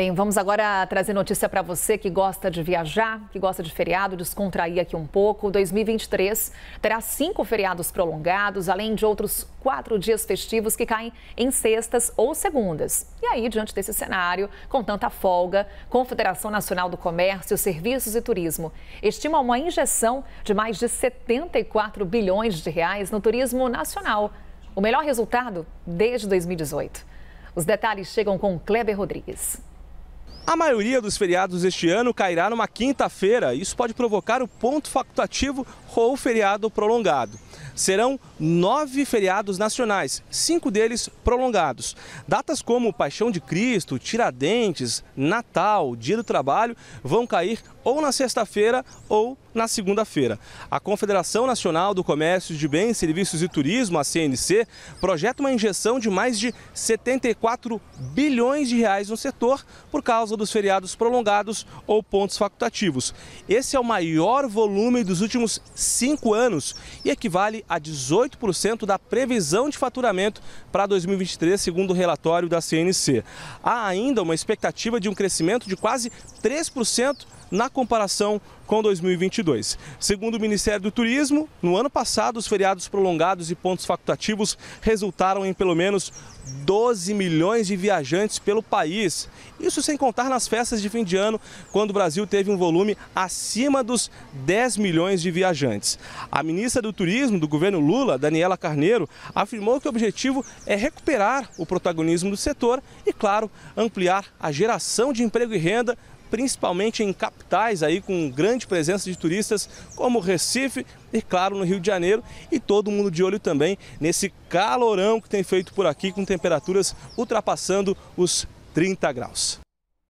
Bem, vamos agora trazer notícia para você que gosta de viajar, que gosta de feriado, descontrair aqui um pouco. 2023 terá cinco feriados prolongados, além de outros quatro dias festivos que caem em sextas ou segundas. E aí, diante desse cenário, com tanta folga, Confederação Nacional do Comércio, Serviços e Turismo estima uma injeção de mais de 74 bilhões de reais no turismo nacional. O melhor resultado desde 2018. Os detalhes chegam com Kleber Rodrigues. A maioria dos feriados este ano cairá numa quinta-feira. Isso pode provocar o ponto facultativo ou feriado prolongado. Serão nove feriados nacionais, cinco deles prolongados. Datas como Paixão de Cristo, Tiradentes, Natal, Dia do Trabalho vão cair ou na sexta-feira ou na segunda-feira. A Confederação Nacional do Comércio de Bens, Serviços e Turismo, a CNC, projeta uma injeção de mais de 74 bilhões de reais no setor por causa dos feriados prolongados ou pontos facultativos. Esse é o maior volume dos últimos cinco anos e equivale a 18% da previsão de faturamento para 2023, segundo o relatório da CNC. Há ainda uma expectativa de um crescimento de quase 3% na comparação com 2022. Segundo o Ministério do Turismo, no ano passado, os feriados prolongados e pontos facultativos resultaram em pelo menos 12 milhões de viajantes pelo país. Isso sem contar nas festas de fim de ano, quando o Brasil teve um volume acima dos 10 milhões de viajantes. A ministra do Turismo do governo Lula, Daniela Carneiro, afirmou que o objetivo é recuperar o protagonismo do setor e, claro, ampliar a geração de emprego e renda principalmente em capitais aí com grande presença de turistas, como Recife e claro no Rio de Janeiro e todo mundo de olho também nesse calorão que tem feito por aqui com temperaturas ultrapassando os 30 graus.